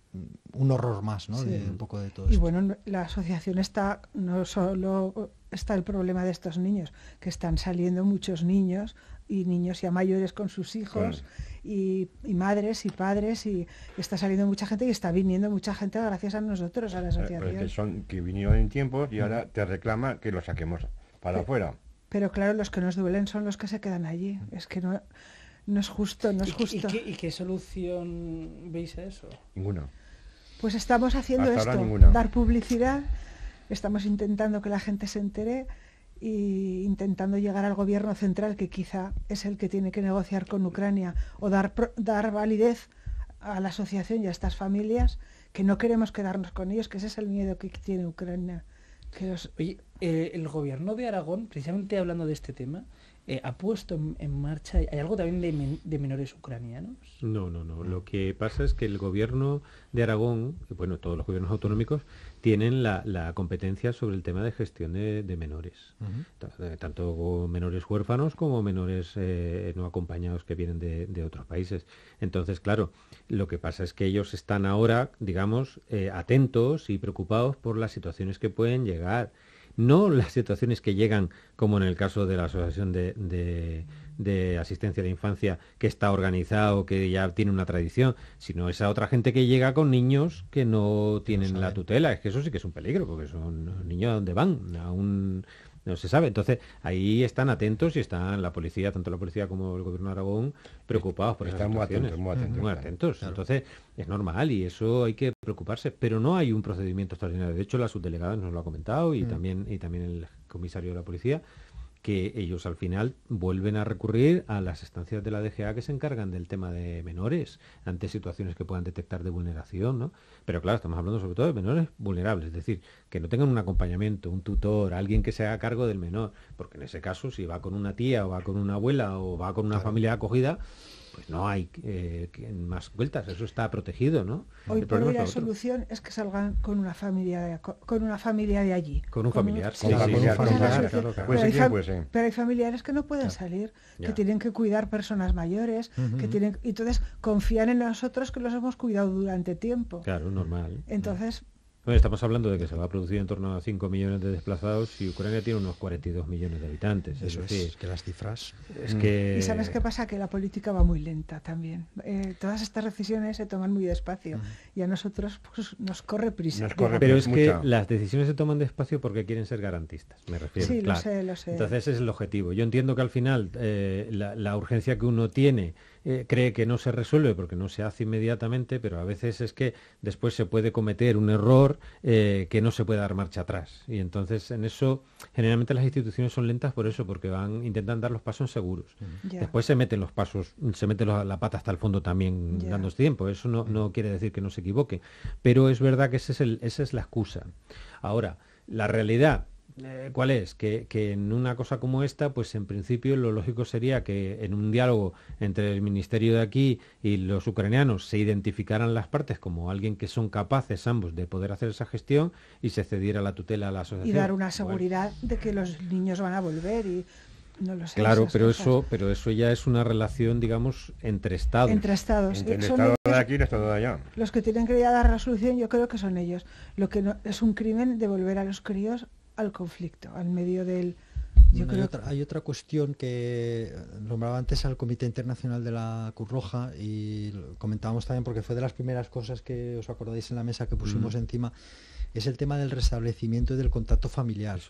un horror más, ¿no? De, un poco de todo. Y bueno, la asociación está no solo está el problema de estos niños, que están saliendo muchos niños y niños ya mayores con sus hijos y, madres y padres y está saliendo mucha gente y está viniendo mucha gente gracias a nosotros, a la eh, Sociedad. Que, son, que vinieron en tiempos y ahora te reclama que lo saquemos para afuera. Pero claro, los que nos duelen son los que se quedan allí. Es que no, no es justo, no es justo. ¿Y, qué, solución veis a eso? Ninguna. Pues estamos haciendo esto, dar publicidad estamos intentando que la gente se entere e intentando llegar al gobierno central, que quizá es el que tiene que negociar con Ucrania, o dar, dar validez a la asociación y a estas familias, que no queremos quedarnos con ellos, que ese es el miedo que tiene Ucrania. Eh, el gobierno de Aragón, precisamente hablando de este tema, eh, ha puesto en, marcha? ¿Hay algo también de, menores ucranianos? No, no, no. Lo que pasa es que el gobierno de Aragón, bueno, todos los gobiernos autonómicos, tienen la, competencia sobre el tema de gestión de, menores, eh, tanto menores huérfanos como menores eh, no acompañados que vienen de, otros países. Entonces, claro, lo que pasa es que ellos están ahora, digamos, atentos y preocupados por las situaciones que pueden llegar no las situaciones que llegan, como en el caso de la Asociación de, Asistencia de, Asistencia Infancia, que está organizado, que ya tiene una tradición, sino esa otra gente que llega con niños que no tienen la tutela. Es que eso sí que es un peligro, porque son niños a dónde van, a un no se sabe. Entonces, ahí están atentos y están la policía, tanto la policía como el gobierno de Aragón, preocupados por están muy atentos, muy atentos. Entonces, es normal y eso hay que preocuparse, pero no hay un procedimiento extraordinario. De hecho, la subdelegada nos lo ha comentado y, mm. también, y también el comisario de la policía, que ellos al final vuelven a recurrir a las estancias de la DGA que se encargan del tema de menores ante situaciones que puedan detectar de vulneración, ¿no? Pero claro, estamos hablando sobre todo de menores vulnerables, es decir, que no tengan un acompañamiento, un tutor, alguien que se haga cargo del menor, porque en ese caso si va con una tía o va con una abuela o va con una familia acogida, pues no hay eh, más vueltas, eso está protegido, ¿no? Hoy por la solución es que salgan con una familia de, con una familia de allí. Con un familiar, sí, Pero hay familiares que no pueden salir, que tienen que cuidar personas mayores, que tienen entonces confían en nosotros que los hemos cuidado durante tiempo. Claro, normal. Entonces, bueno, estamos hablando de que se va a producir en torno a 5 millones de desplazados y Ucrania tiene unos 42 millones de habitantes. Eso es, que las cifras. ¿Y sabes qué pasa? Que la política va muy lenta también. Eh, todas estas decisiones se toman muy despacio y a nosotros pues, nos corre prisa. Pero es que las decisiones se toman despacio porque quieren ser garantistas, me refiero. Sí, lo sé, lo sé. Entonces ese es el objetivo. Yo entiendo que al final eh, la urgencia que uno tiene eh, cree que no se resuelve porque no se hace inmediatamente, pero a veces es que después se puede cometer un error eh, que no se puede dar marcha atrás. Y entonces en eso generalmente las instituciones son lentas por eso, porque van intentan dar los pasos seguros. Después se meten los pasos, se mete la pata hasta el fondo también tiempo. Eso no, quiere decir que no se equivoque, pero es verdad que ese es esa es la excusa. Ahora, la realidad eh, cuál es, que, en una cosa como esta, pues en principio lo lógico sería que en un diálogo entre el ministerio de aquí y los ucranianos se identificaran las partes como alguien que son capaces ambos de poder hacer esa gestión y se cediera la tutela a la asociación. Y dar una seguridad de que los niños van a volver y no lo sé, claro, pero eso, pero eso ya es una relación, digamos, entre estados. Entre estados. Eh, de aquí y el estado de allá. Los que tienen que dar la resolución, yo creo que son ellos. Lo que no, es un crimen devolver a los críos al conflicto, al medio del... Yo hay, otra, cuestión que nombraba antes al Comité Internacional de la Cruz Roja y comentábamos también porque fue de las primeras cosas que os acordáis en la mesa que pusimos encima es el tema del restablecimiento y del contacto familiar,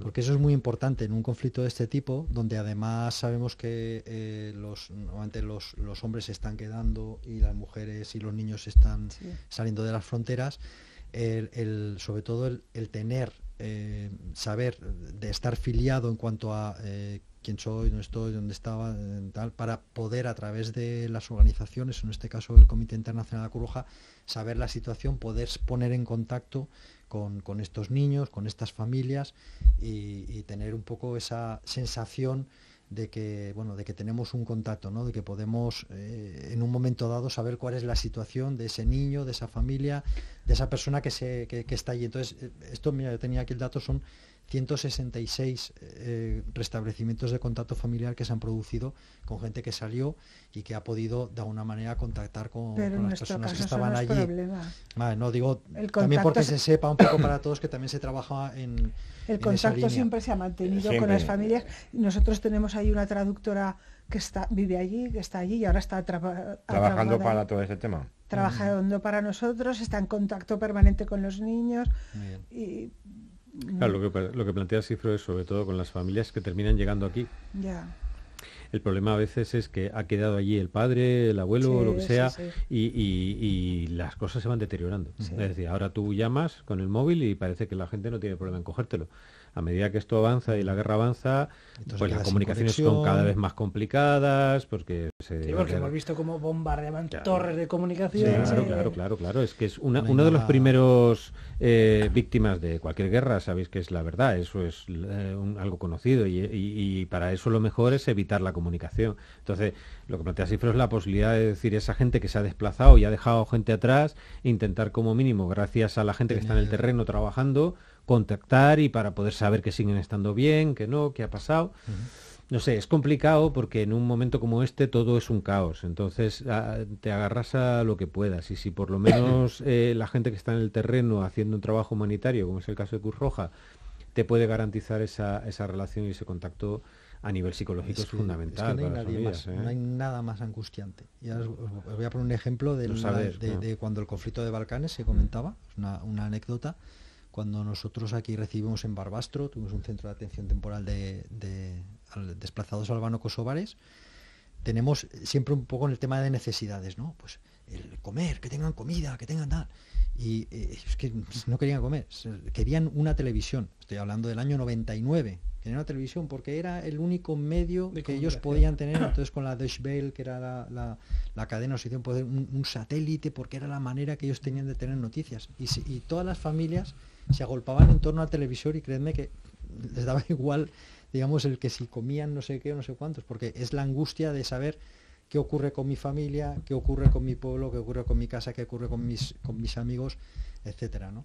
Porque eso es muy importante en un conflicto de este tipo, donde además sabemos que eh, los, antes los, hombres se están quedando y las mujeres y los niños están saliendo de las fronteras. sobre todo el, el, tener eh, saber, de estar filiado en cuanto a eh, quién soy, dónde estoy, dónde estaba, para poder a través de las organizaciones, en este caso el Comité Internacional de la Cruz saber la situación, poder poner en contacto con, estos niños, con estas familias y, y tener un poco esa sensación de que bueno de que tenemos un contacto no de que podemos eh, en un momento dado saber cuál es la situación de ese niño de esa familia de esa persona que se que, que está allí entonces eh, esto mira yo tenía aquí el dato son 166 eh, restablecimientos de contacto familiar que se han producido con gente que salió y que ha podido de alguna manera contactar con, las personas que estaban allí. Ah, no digo también porque se... sepa un poco para todos que también se trabaja en el contacto siempre se ha mantenido con las familias. Nosotros tenemos ahí una traductora que está vive allí, que está allí y ahora está trabajando para todo ese tema trabajando para nosotros, está en contacto permanente con los niños y Claro, lo que, plantea Cifro es sobre todo con las familias que terminan llegando aquí. El problema a veces es que ha quedado allí el padre, el abuelo, lo que sea, Y, las cosas se van deteriorando. Es decir, ahora tú llamas con el móvil y parece que la gente no tiene problema en cogértelo. A medida que esto avanza y la guerra avanza, pues las comunicaciones son cada vez más complicadas, porque sí, porque hemos visto cómo bombardeaban torres de comunicación. claro, claro, claro, Es que es una, uno de los primeros eh, víctimas de cualquier guerra, sabéis que es la verdad, eso es eh, algo conocido y, para eso lo mejor es evitar la comunicación. Entonces, lo que plantea Cifro es la posibilidad de decir esa gente que se ha desplazado y ha dejado gente atrás, intentar como mínimo, gracias a la gente que está en el terreno trabajando, contactar y para poder saber que siguen estando bien, que no, qué ha pasado no sé, es complicado porque en un momento como este todo es un caos. Entonces ah, te agarras a lo que puedas. Y si por lo menos [COUGHS] eh, la gente que está en el terreno haciendo un trabajo humanitario, como es el caso de Cruz Roja, te puede garantizar esa, relación y ese contacto a nivel psicológico es, fundamental. ¿eh? no, hay nada más angustiante. Ya os, voy a poner un ejemplo de, cuando el conflicto de Balcanes se comentaba, una, una anécdota cuando nosotros aquí recibimos en Barbastro, tuvimos un centro de atención temporal de, desplazados albano-kosovares, tenemos siempre un poco en el tema de necesidades, ¿no? Pues el comer, que tengan comida, que tengan tal. Y eh, es que no querían comer, querían una televisión. Estoy hablando del año 99. Querían una televisión porque era el único medio de que ellos podían tener. Entonces con la Deutsche Welle, que era la, cadena, un, satélite porque era la manera que ellos tenían de tener noticias. Y, todas las familias se agolpaban en torno al televisor y créeme que les daba [LAUGHS] igual digamos, el que si comían no sé qué o no sé cuántos, porque es la angustia de saber qué ocurre con mi familia, qué ocurre con mi pueblo, qué ocurre con mi casa, qué ocurre con mis, con mis amigos, etcétera, ¿no?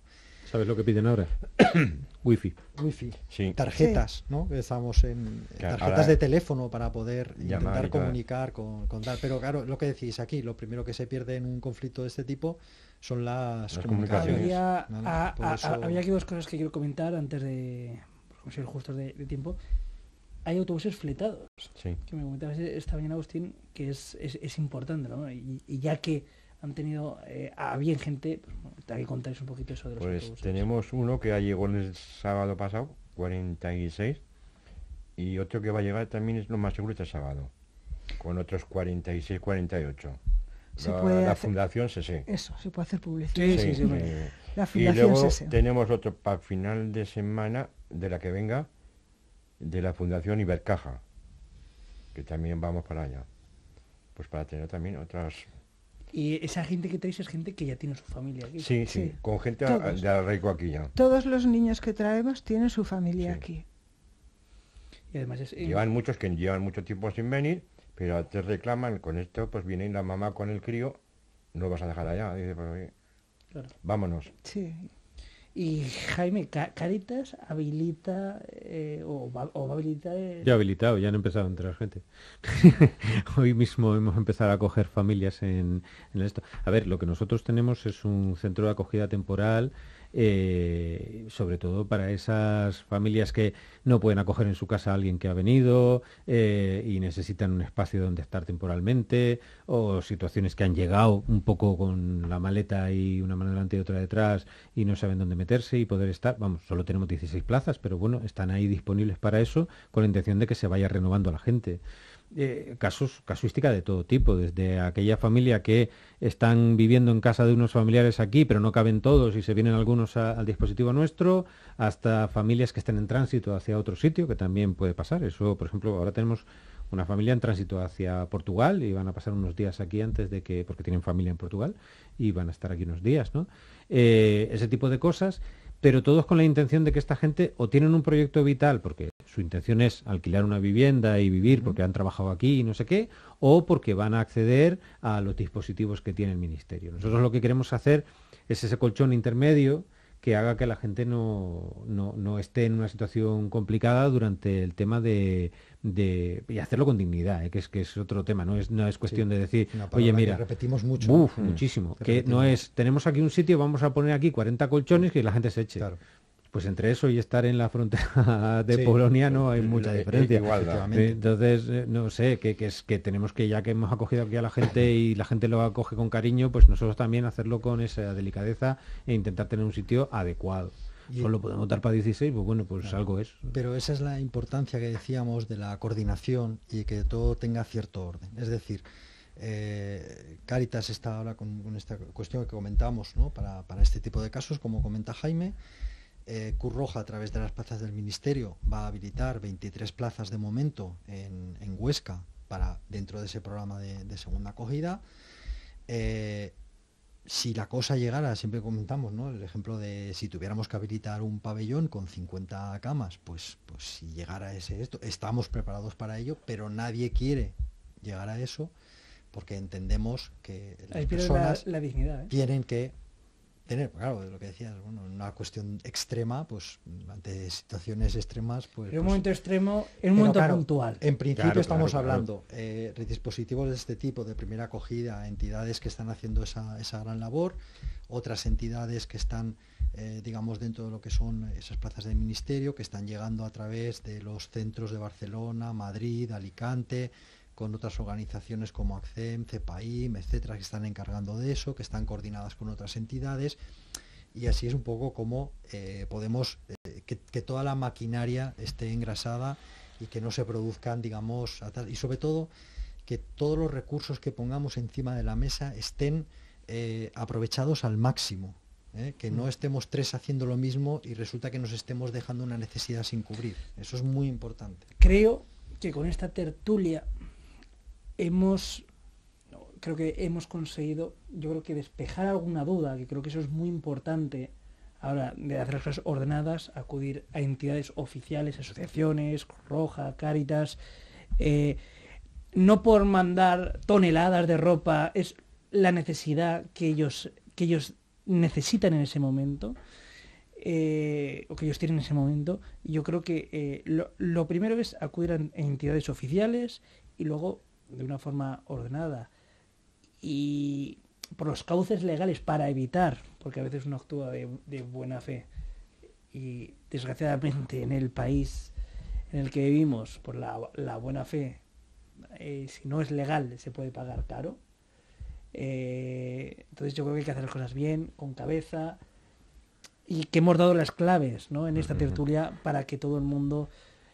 ¿Sabes lo que piden ahora? [COUGHS] Wi-Fi. wi Tarjetas, ¿no? Estamos en tarjetas de teléfono para poder intentar comunicar con, con Pero claro, lo que decís aquí, lo primero que se pierde en un conflicto de este tipo son las, comunicaciones. había aquí dos cosas que quiero comentar antes de ser justos de, tiempo, hay autobuses fletados. Sí. Que me comentabas esta mañana, Agustín, que es, importante, ¿no? Y, ya que han tenido eh, a bien gente, pues, bueno, hay que un poquito eso de los pues Tenemos uno que ha llegó el sábado pasado, 46, y otro que va a llegar también es lo más seguro este sábado, con otros 46, 48. Se la, puede fundación se sí, Eso, se puede hacer publicidad. sí, sí, sí y luego tenemos otro para final de semana de la que venga de la Fundación Ibercaja, que también vamos para allá. Pues para tener también otras y esa gente que traes es gente que ya tiene su familia aquí. Sí, sí, con gente de la aquí ya. Todos los niños que traemos tienen su familia aquí. Y además eh, Llevan muchos que llevan mucho tiempo sin venir, pero te reclaman con esto, pues viene la mamá con el crío, no vas a dejar allá. Dice, pues, Vámonos. Sí. Y Jaime, Caritas habilita eh, o, va, Ya habilitado, ya han empezado a entrar gente. [LAUGHS] Hoy mismo hemos empezado a coger familias en esto. A ver, lo que nosotros tenemos es un centro de acogida temporal eh, sobre todo para esas familias que no pueden acoger en su casa a alguien que ha venido eh, y necesitan un espacio donde estar temporalmente, o situaciones que han llegado un poco con la maleta y una mano delante y otra detrás y no saben dónde meterse y poder estar. Vamos, solo tenemos 16 plazas, pero bueno, están ahí disponibles para eso con la intención de que se vaya renovando la gente casos, casuística de todo tipo, desde aquella familia que están viviendo en casa de unos familiares aquí, pero no caben todos y se vienen algunos al dispositivo nuestro, hasta familias que estén en tránsito hacia otro sitio, que también puede pasar. Eso, por ejemplo, ahora tenemos una familia en tránsito hacia Portugal y van a pasar unos días aquí antes de que, porque tienen familia en Portugal y van a estar aquí unos días, ¿no? Eh, ese tipo de cosas pero todos con la intención de que esta gente o tienen un proyecto vital, porque su intención es alquilar una vivienda y vivir porque han trabajado aquí y no sé qué, o porque van a acceder a los dispositivos que tiene el Ministerio. Nosotros lo que queremos hacer es ese colchón intermedio que haga que la gente no, no, esté en una situación complicada durante el tema de, y hacerlo con dignidad, eh, que es que es otro tema, no es, no es cuestión de decir, oye, mira, que repetimos mucho, mm. muchísimo, que, no es, tenemos aquí un sitio, vamos a poner aquí 40 colchones que la gente se eche. Claro. Pues entre eso y estar en la frontera [LAUGHS] de Polonia eh, no hay eh, mucha eh, diferencia. Entonces, no sé, que, es que tenemos que, ya que hemos acogido aquí a la gente y la gente lo acoge con cariño, pues nosotros también hacerlo con esa delicadeza e intentar tener un sitio adecuado. Solo podemos dar para 16, pues bueno, pues algo es. Pero esa es la importancia que decíamos de la coordinación y que todo tenga cierto orden. Es decir, Caritas está ahora con, esta cuestión que comentamos ¿no? para, para este tipo de casos, como comenta Jaime. Eh, Curroja, a través de las plazas del Ministerio, va a habilitar 23 plazas de momento en, Huesca para dentro de ese programa de, segunda acogida. Eh, si la cosa llegara, siempre comentamos, ¿no? El ejemplo de si tuviéramos que habilitar un pabellón con 50 camas, pues, pues si llegara ese esto, estamos preparados para ello, pero nadie quiere llegar a eso porque entendemos que las personas la, dignidad, ¿eh? tienen que tener, pues claro, de lo que decías, bueno, una cuestión extrema, pues ante situaciones extremas, pues... En un pues momento extremo, en un momento puntual. En principio estamos hablando eh, de dispositivos de este tipo, de primera acogida, entidades que están haciendo esa, gran labor, otras entidades que están, eh, digamos, dentro de lo que son esas plazas de ministerio, que están llegando a través de los centros de Barcelona, Madrid, Alicante, con otras organizaciones como ACCEM, CEPAIM, etcétera, que están encargando de eso, que están coordinadas con otras entidades. Y así es un poco como eh, podemos eh, que, toda la maquinaria esté engrasada y que no se produzcan, digamos, y sobre todo que todos los recursos que pongamos encima de la mesa estén eh, aprovechados al máximo. que no mm. estemos tres haciendo lo mismo y resulta que nos estemos dejando una necesidad sin cubrir. Eso es muy importante. Creo que con esta tertulia hemos, creo que hemos conseguido, yo creo que despejar alguna duda, que creo que eso es muy importante ahora de hacer las cosas ordenadas, acudir a entidades oficiales, asociaciones, Roja, Cáritas, eh, no por mandar toneladas de ropa, es la necesidad que ellos, que ellos necesitan en ese momento. Eh, o que ellos tienen en ese momento, yo creo que eh, lo, primero es acudir a entidades oficiales y luego de una forma ordenada y por los cauces legales para evitar, porque a veces uno actúa de, buena fe y desgraciadamente en el país en el que vivimos, por la, buena fe, eh, si no es legal se puede pagar caro. Eh, entonces yo creo que hay que hacer las cosas bien, con cabeza, y que hemos dado las claves ¿no? en esta tertulia para que todo el mundo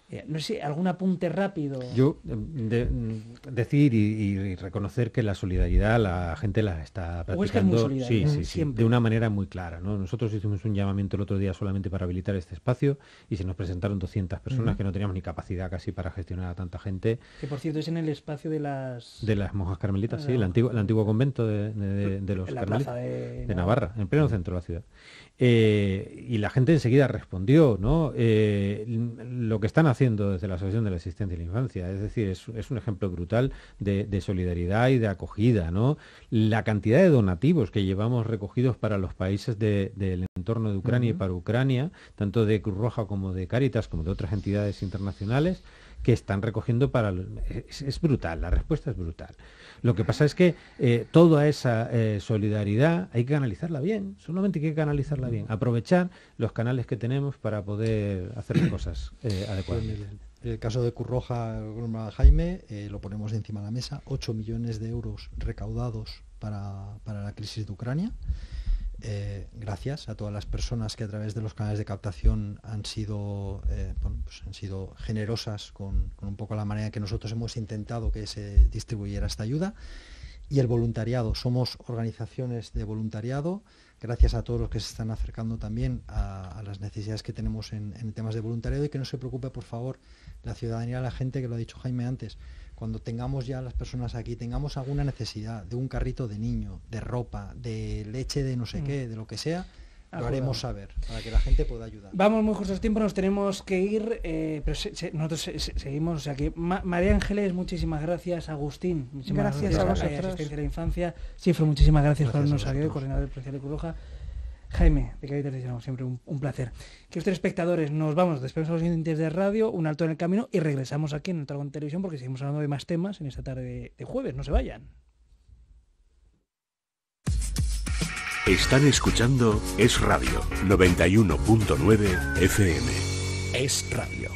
eh, no sé, algún apunte rápido. Yo mm, de, mm, decir y, reconocer que la solidaridad la gente la está practicando sí, sí, sí, de una manera muy clara. ¿no? Nosotros hicimos un llamamiento el otro día solamente para habilitar este espacio y se nos presentaron 200 personas que no teníamos ni capacidad casi para gestionar a tanta gente. Que por cierto es en el espacio de las... De las monjas carmelitas, sí, el ah. antiguo, el antiguo convento de, los carmelitas. De... Navarra, en pleno centro de la ciudad. Eh, y la gente enseguida respondió, ¿no? Eh, lo que están haciendo haciendo desde la Asociación de la Asistencia a la Infancia. Es decir, es, un ejemplo brutal de, solidaridad y de acogida. ¿no? La cantidad de donativos que llevamos recogidos para los países del entorno de Ucrania y para Ucrania, tanto de Cruz Roja como de Cáritas, como de otras entidades internacionales, que están recogiendo para... Los... Es, brutal, la respuesta es brutal. Lo que pasa es que eh, toda esa eh, solidaridad hay que canalizarla bien, solamente hay que canalizarla bien, aprovechar los canales que tenemos para poder hacer las cosas eh, pues adecuadas. En el caso de Curroja, Jaime, lo ponemos de encima de la mesa, 8 millones de euros recaudados para, para la crisis de Ucrania. Eh, gracias a todas las personas que a través de los canales de captación han sido, eh, pues han sido generosas con, un poco la manera que nosotros hemos intentado que se distribuyera esta ayuda. Y el voluntariado, somos organizaciones de voluntariado, gracias a todos los que se están acercando también a, las necesidades que tenemos en temas de voluntariado y que no se preocupe, por favor, la ciudadanía, la gente, que lo ha dicho Jaime antes, cuando tengamos ya las personas aquí, tengamos alguna necesidad de un carrito de niño, de ropa, de leche, de no sé mm. qué, de lo que sea, lo haremos saber para que la gente pueda ayudar. Vamos muy justos tiempo, nos tenemos que ir, eh, pero nosotros seguimos. O sea que María Ángeles, muchísimas gracias. Agustín, muchísimas gracias, a vosotros. la de la infancia. Siempre, muchísimas gracias, por habernos salido, coordinador del presidente de Curuja. Jaime, de Caritas de siempre un, placer. Que ustedes espectadores, nos vamos, despedimos a los siguientes de radio, un alto en el camino y regresamos aquí en el Tragón Televisión porque seguimos hablando de más temas en esta tarde de jueves. No se vayan. Están escuchando Es Radio 91.9 FM. Es Radio.